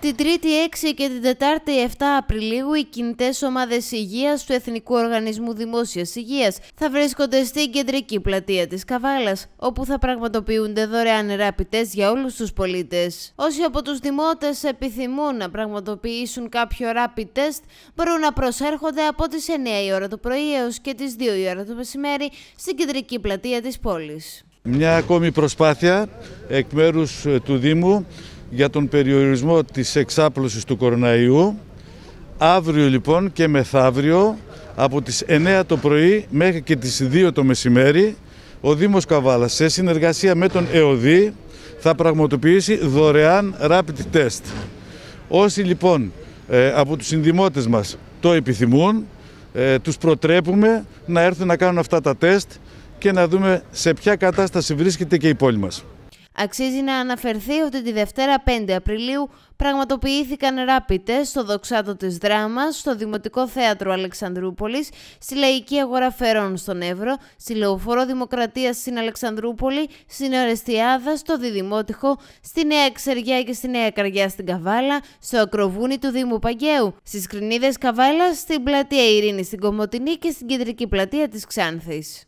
Την 3η 6 και την 4η 7 Απριλίου οι κινητές ομάδες υγείας του Εθνικού Οργανισμού Δημόσιας Υγείας θα βρίσκονται στην κεντρική πλατεία της Καβάλας, όπου θα πραγματοποιούνται δωρεάν τεστ για όλους τους πολίτες. Όσοι από τους δημότες επιθυμούν να πραγματοποιήσουν κάποιο rapid test μπορούν να προσέρχονται από τις 9 η ώρα το πρωί έως και τις 2 η ώρα το μεσημέρι στην κεντρική πλατεία της πόλης. Μια ακόμη προσπάθεια εκ μέρους ε, του Δήμου για τον περιορισμό της εξάπλωσης του κοροναϊού. Αύριο λοιπόν και μεθαύριο από τις 9 το πρωί μέχρι και τις 2 το μεσημέρι ο Δήμος Καβάλας σε συνεργασία με τον ΕΟΔΗ θα πραγματοποιήσει δωρεάν rapid test. Όσοι λοιπόν ε, από τους συνδημότες μας το επιθυμούν, ε, τους προτρέπουμε να έρθουν να κάνουν αυτά τα τεστ και να δούμε σε ποια κατάσταση βρίσκεται και η πόλη μας. Αξίζει να αναφερθεί ότι τη Δευτέρα 5 Απριλίου πραγματοποιήθηκαν ράπιτε στο δοξάτο της δράμας, στο Δημοτικό Θέατρο Αλεξανδρούπολης, στη Λαϊκή Αγορά Φερών στον Εύρο, στη Λεωφόρο Δημοκρατίας στην Αλεξανδρούπολη, στην Ορεστιάδα, στο Διδημότυχο, στη Νέα Ξεριά και στη Νέα Καριά στην Καβάλα, στο Ακροβούνι του Δήμου Παγκαίου, στις Κρινίδες Καβάλα, στην Πλατεία Ειρήνης στην Κομωτινή και στην Κεντρική Πλατεία της Ξάνθης.